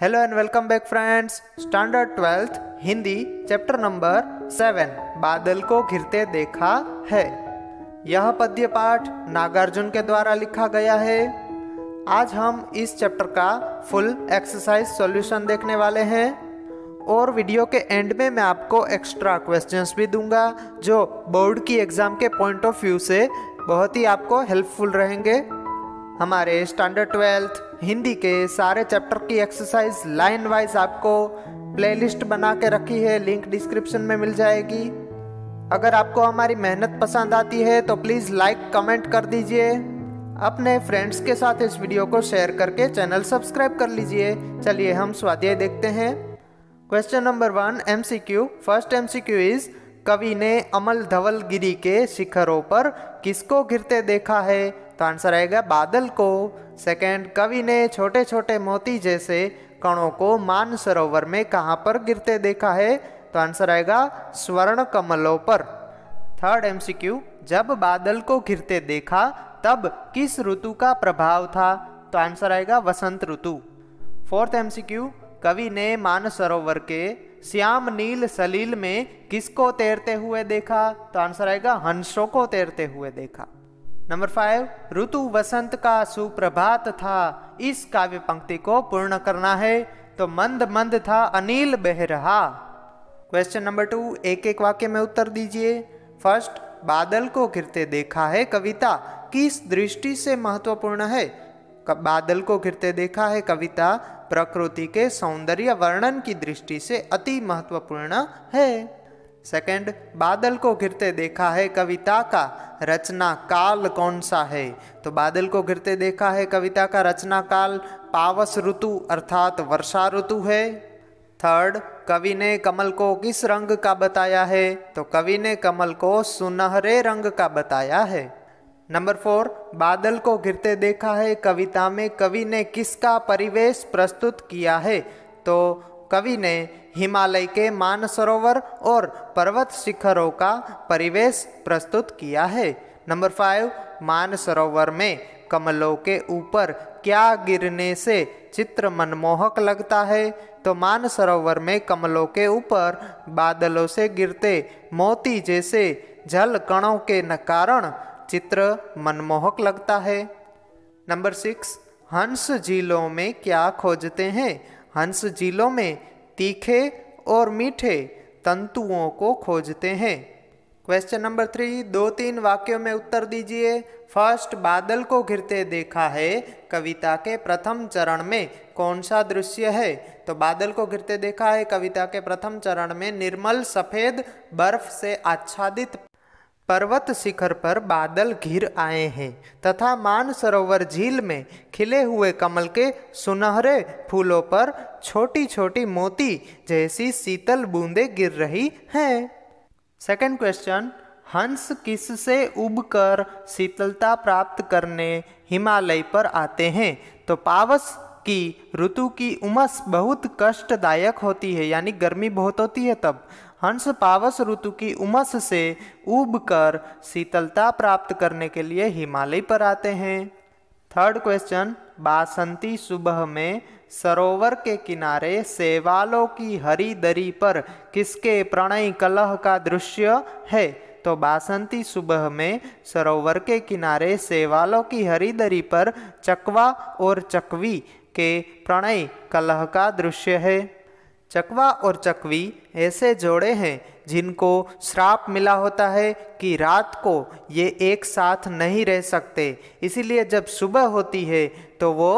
hello and welcome back friends standard twelfth Hindi chapter number seven बादल को घिरते देखा है यह पद्य पाठ नागार्जुन के द्वारा लिखा गया है आज हम इस चैप्टर का फुल एक्सरसाइज सॉल्यूशन देखने वाले हैं और वीडियो के एंड में मैं आपको एक्स्ट्रा क्वेश्चंस भी दूंगा जो बोर्ड की एग्ज़ाम के पॉइंट ऑफ व्यू से बहुत ही आपको हेल्पफुल रहेंगे हमारे स्टैंडर्ड ट्वेल्थ हिंदी के सारे चैप्टर की एक्सरसाइज लाइन वाइज आपको प्लेलिस्ट बना के रखी है लिंक डिस्क्रिप्शन में मिल जाएगी अगर आपको हमारी मेहनत पसंद आती है तो प्लीज़ लाइक कमेंट कर दीजिए अपने फ्रेंड्स के साथ इस वीडियो को शेयर करके चैनल सब्सक्राइब कर लीजिए चलिए हम स्वाध्याय देखते हैं question number one M C Q first M C Q is कवि ने अमल धवल गिरी के शिखरों पर किसको घिरते देखा है तो आंसर आएगा बादल को सेकंड कवि ने छोटे छोटे मोती जैसे कणों को मानसरोवर में कहाँ पर गिरते देखा है तो आंसर आएगा स्वर्ण कमलों पर थर्ड एमसीक्यू जब बादल को घिरते देखा तब किस ऋतु का प्रभाव था तो आंसर आएगा वसंत ऋतु फोर्थ एमसीक्यू कवि ने मानसरोवर के श्याम नील सलील में किसको तैरते हुए देखा तो आंसर आएगा हंसों को तैरते हुए देखा नंबर फाइव ऋतु वसंत का सुप्रभात था इस काव्य पंक्ति को पूर्ण करना है तो मंद मंद था अनिल बह रहा क्वेश्चन नंबर टू एक एक वाक्य में उत्तर दीजिए फर्स्ट बादल को घिरते देखा है कविता किस दृष्टि से महत्वपूर्ण है बादल को घिरते देखा है कविता प्रकृति के सौंदर्य वर्णन की दृष्टि से अति महत्वपूर्ण है सेकंड बादल को घिरते देखा है कविता का रचना काल कौन सा है तो बादल को घिरते देखा है कविता का रचना काल पावस ऋतु अर्थात वर्षा ऋतु है थर्ड कवि ने कमल को किस रंग का बताया है तो कवि ने कमल को सुनहरे रंग का बताया है नंबर फोर बादल को घिरते देखा है कविता में कवि ने किसका परिवेश प्रस्तुत किया है तो कवि ने हिमालय के मानसरोवर और पर्वत शिखरों का परिवेश प्रस्तुत किया है नंबर फाइव मानसरोवर में कमलों के ऊपर क्या गिरने से चित्र मनमोहक लगता है तो मानसरोवर में कमलों के ऊपर बादलों से गिरते मोती जैसे जल कणों के कारण चित्र मनमोहक लगता है नंबर सिक्स हंस झीलों में क्या खोजते हैं हंस झीलों में तीखे और मीठे तंतुओं को खोजते हैं क्वेश्चन नंबर थ्री दो तीन वाक्यों में उत्तर दीजिए फर्स्ट बादल को घिरते देखा है कविता के प्रथम चरण में कौन सा दृश्य है तो बादल को घिरते देखा है कविता के प्रथम चरण में निर्मल सफ़ेद बर्फ से आच्छादित पर्वत शिखर पर बादल घिर आए हैं तथा मानसरोवर झील में खिले हुए कमल के सुनहरे फूलों पर छोटी छोटी मोती जैसी शीतल बूंदें गिर रही हैं सेकंड क्वेश्चन हंस किससे उबकर शीतलता प्राप्त करने हिमालय पर आते हैं तो पावस की ऋतु की उमस बहुत कष्टदायक होती है यानी गर्मी बहुत होती है तब हंस पावस ऋतु की उमस से उब कर शीतलता प्राप्त करने के लिए हिमालय पर आते हैं थर्ड क्वेश्चन बासंती सुबह में सरोवर के किनारे सेवालों की हरी दरी पर किसके प्रणय कलह का दृश्य है तो बासंती सुबह में सरोवर के किनारे सेवालों की हरी दरी पर चकवा और चकवी के प्रणय कलह का दृश्य है चकवा और चकवी ऐसे जोड़े हैं जिनको श्राप मिला होता है कि रात को ये एक साथ नहीं रह सकते इसीलिए जब सुबह होती है तो वो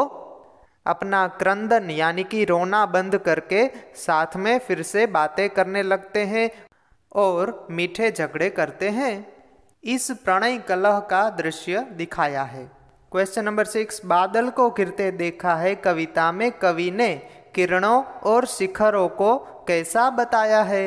अपना क्रंदन यानी कि रोना बंद करके साथ में फिर से बातें करने लगते हैं और मीठे झगड़े करते हैं इस प्रणय कलह का दृश्य दिखाया है क्वेश्चन नंबर सिक्स बादल को गिरते देखा है कविता में कवि ने किरणों और शिखरों को कैसा बताया है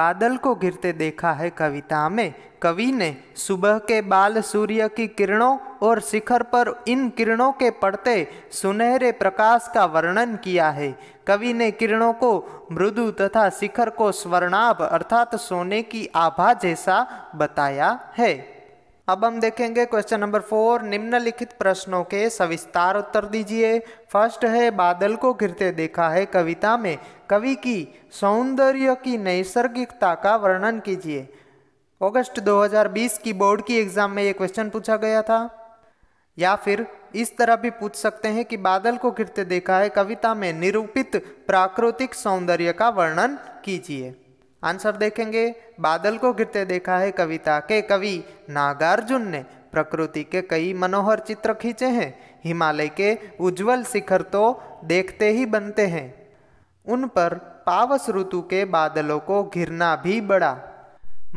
बादल को गिरते देखा है कविता में कवि ने सुबह के बाल सूर्य की किरणों और शिखर पर इन किरणों के पड़ते सुनहरे प्रकाश का वर्णन किया है कवि ने किरणों को मृदु तथा शिखर को स्वर्णाभ अर्थात सोने की आभा जैसा बताया है अब हम देखेंगे क्वेश्चन नंबर फोर निम्नलिखित प्रश्नों के सविस्तार उत्तर दीजिए फर्स्ट है बादल को घिरते देखा है कविता में कवि की सौंदर्य की नैसर्गिकता का वर्णन कीजिए अगस्त 2020 की बोर्ड की एग्जाम में ये क्वेश्चन पूछा गया था या फिर इस तरह भी पूछ सकते हैं कि बादल को घिरते देखा है कविता में निरूपित प्राकृतिक सौंदर्य का वर्णन कीजिए आंसर देखेंगे बादल को गिरते देखा है कविता के कवि नागार्जुन ने प्रकृति के कई मनोहर चित्र खींचे हैं हिमालय के उज्जवल शिखर तो देखते ही बनते हैं उन पर पावस ऋतु के बादलों को घिरना भी बड़ा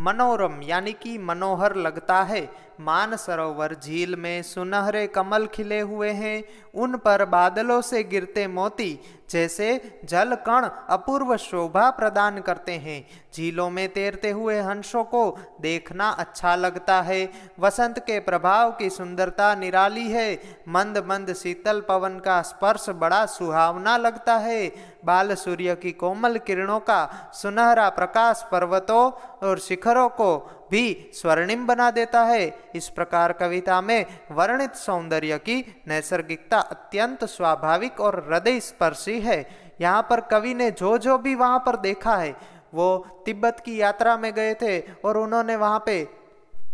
मनोरम यानी कि मनोहर लगता है मान सरोवर झील में सुनहरे कमल खिले हुए हैं उन पर बादलों से गिरते मोती जैसे जल कण अपूर्व शोभा प्रदान करते हैं झीलों में तैरते हुए हंसों को देखना अच्छा लगता है वसंत के प्रभाव की सुंदरता निराली है मंद मंद शीतल पवन का स्पर्श बड़ा सुहावना लगता है बाल सूर्य की कोमल किरणों का सुनहरा प्रकाश पर्वतों और शिखरों को भी स्वर्णिम बना देता है इस प्रकार कविता में वर्णित सौंदर्य की नैसर्गिकता अत्यंत स्वाभाविक और हृदय स्पर्शी है यहाँ पर कवि ने जो जो भी वहाँ पर देखा है वो तिब्बत की यात्रा में गए थे और उन्होंने वहाँ पे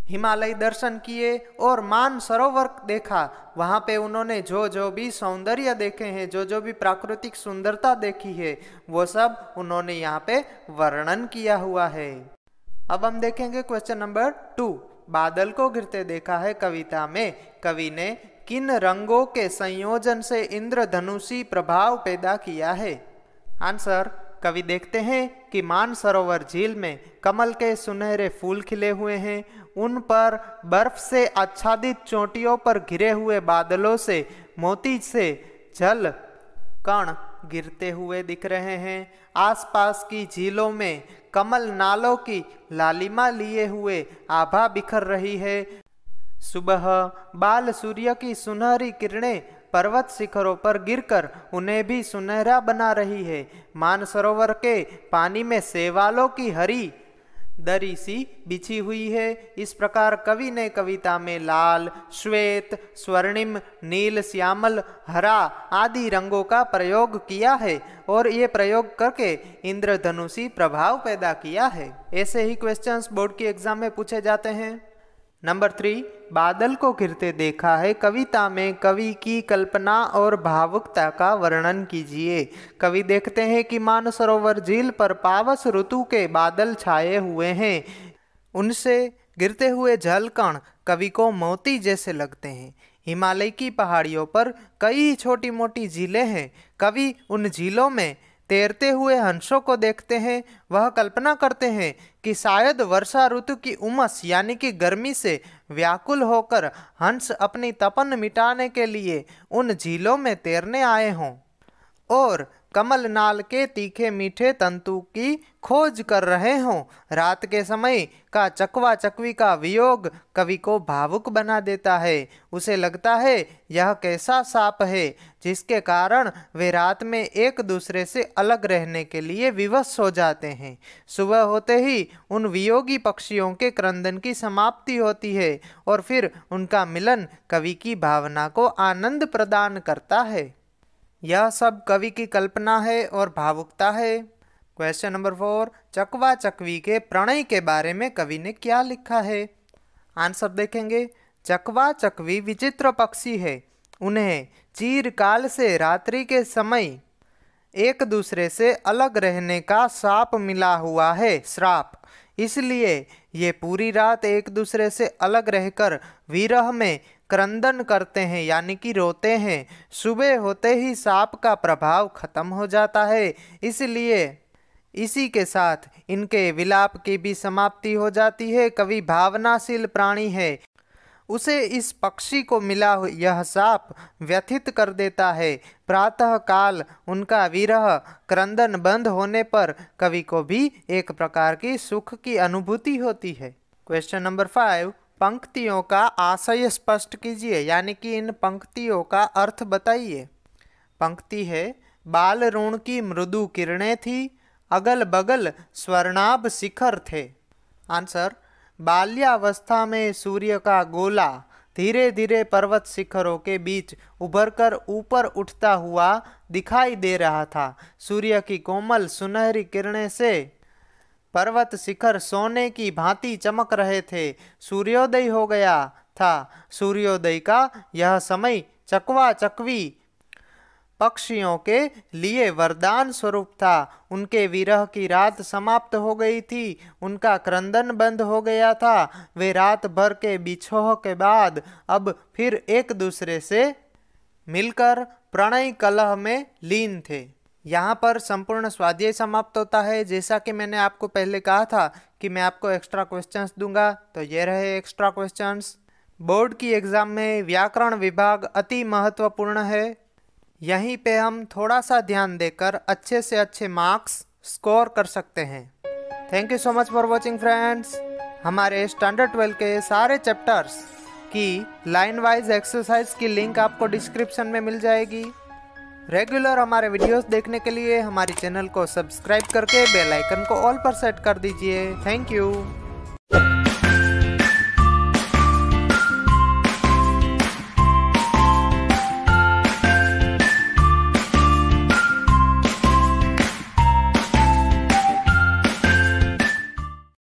हिमालय दर्शन किए और मान सरोवर देखा वहाँ पे उन्होंने जो जो भी सौंदर्य देखे हैं जो जो भी प्राकृतिक सुंदरता देखी है वो सब उन्होंने यहाँ पे वर्णन किया हुआ है अब हम देखेंगे क्वेश्चन नंबर टू बादल को गिरते देखा है कविता में कवि ने किन रंगों के संयोजन से इंद्रधनुषी प्रभाव पैदा किया है आंसर कवि देखते हैं कि मानसरोवर झील में कमल के सुनहरे फूल खिले हुए हैं उन पर बर्फ से आच्छादित चोटियों पर घिरे हुए बादलों से मोती से जल कण गिरते हुए दिख रहे हैं आसपास की झीलों में कमल नालों की लालिमा लिए हुए आभा बिखर रही है सुबह बाल सूर्य की सुनहरी किरणें पर्वत शिखरों पर गिरकर उन्हें भी सुनहरा बना रही है मानसरोवर के पानी में सेवालों की हरी दरी सी बिछी हुई है इस प्रकार कवि ने कविता में लाल श्वेत स्वर्णिम नील श्यामल हरा आदि रंगों का प्रयोग किया है और ये प्रयोग करके इंद्रधनुषी प्रभाव पैदा किया है ऐसे ही क्वेश्चंस बोर्ड की एग्जाम में पूछे जाते हैं नंबर थ्री बादल को गिरते देखा है कविता में कवि की कल्पना और भावुकता का वर्णन कीजिए कवि देखते हैं कि मानसरोवर झील पर पावस ऋतु के बादल छाए हुए हैं उनसे गिरते हुए जलकण कवि को मोती जैसे लगते हैं हिमालय की पहाड़ियों पर कई छोटी मोटी झीलें हैं कवि उन झीलों में तैरते हुए हंसों को देखते हैं वह कल्पना करते हैं कि शायद वर्षा ऋतु की उमस यानी कि गर्मी से व्याकुल होकर हंस अपनी तपन मिटाने के लिए उन झीलों में तैरने आए हों और कमल नाल के तीखे मीठे तंतु की खोज कर रहे हों रात के समय का चकवा चकवी का वियोग कवि को भावुक बना देता है उसे लगता है यह कैसा साप है जिसके कारण वे रात में एक दूसरे से अलग रहने के लिए विवश हो जाते हैं सुबह होते ही उन वियोगी पक्षियों के क्रंदन की समाप्ति होती है और फिर उनका मिलन कवि की भावना को आनंद प्रदान करता है यह सब कवि की कल्पना है और भावुकता है क्वेश्चन नंबर फोर चकवा चकवी के प्रणय के बारे में कवि ने क्या लिखा है आंसर देखेंगे चकवा चकवी विचित्र पक्षी है उन्हें चीरकाल से रात्रि के समय एक दूसरे से अलग रहने का साप मिला हुआ है श्राप इसलिए ये पूरी रात एक दूसरे से अलग रहकर विरह में क्रंदन करते हैं यानी कि रोते हैं सुबह होते ही सांप का प्रभाव खत्म हो जाता है इसलिए इसी के साथ इनके विलाप की भी समाप्ति हो जाती है कवि भावनाशील प्राणी है उसे इस पक्षी को मिला यह साप व्यथित कर देता है प्रातः काल उनका विरह क्रंदन बंद होने पर कवि को भी एक प्रकार की सुख की अनुभूति होती है क्वेश्चन नंबर फाइव पंक्तियों का आशय स्पष्ट कीजिए यानी कि इन पंक्तियों का अर्थ बताइए पंक्ति है बाल ऋण की मृदु किरणें थी अगल बगल स्वर्णाभ शिखर थे आंसर बाल्यावस्था में सूर्य का गोला धीरे धीरे पर्वत शिखरों के बीच उभर कर ऊपर उठता हुआ दिखाई दे रहा था सूर्य की कोमल सुनहरी किरणें से पर्वत शिखर सोने की भांति चमक रहे थे सूर्योदय हो गया था सूर्योदय का यह समय चकवा चकवी पक्षियों के लिए वरदान स्वरूप था उनके विरह की रात समाप्त हो गई थी उनका क्रंदन बंद हो गया था वे रात भर के बिछोह के बाद अब फिर एक दूसरे से मिलकर प्रणय कलह में लीन थे यहाँ पर संपूर्ण स्वाध्याय समाप्त होता है जैसा कि मैंने आपको पहले कहा था कि मैं आपको एक्स्ट्रा क्वेश्चंस दूंगा तो ये रहे एक्स्ट्रा क्वेश्चंस बोर्ड की एग्ज़ाम में व्याकरण विभाग अति महत्वपूर्ण है यहीं पे हम थोड़ा सा ध्यान देकर अच्छे से अच्छे मार्क्स स्कोर कर सकते हैं thank you so much for watching friends हमारे स्टैंडर्ड ट्वेल्व के सारे चैप्टर्स की लाइन वाइज एक्सरसाइज की लिंक आपको डिस्क्रिप्शन में मिल जाएगी रेगुलर हमारे वीडियोस देखने के लिए हमारे चैनल को सब्सक्राइब करके बेल आइकन को ऑल पर सेट कर दीजिए थैंक यू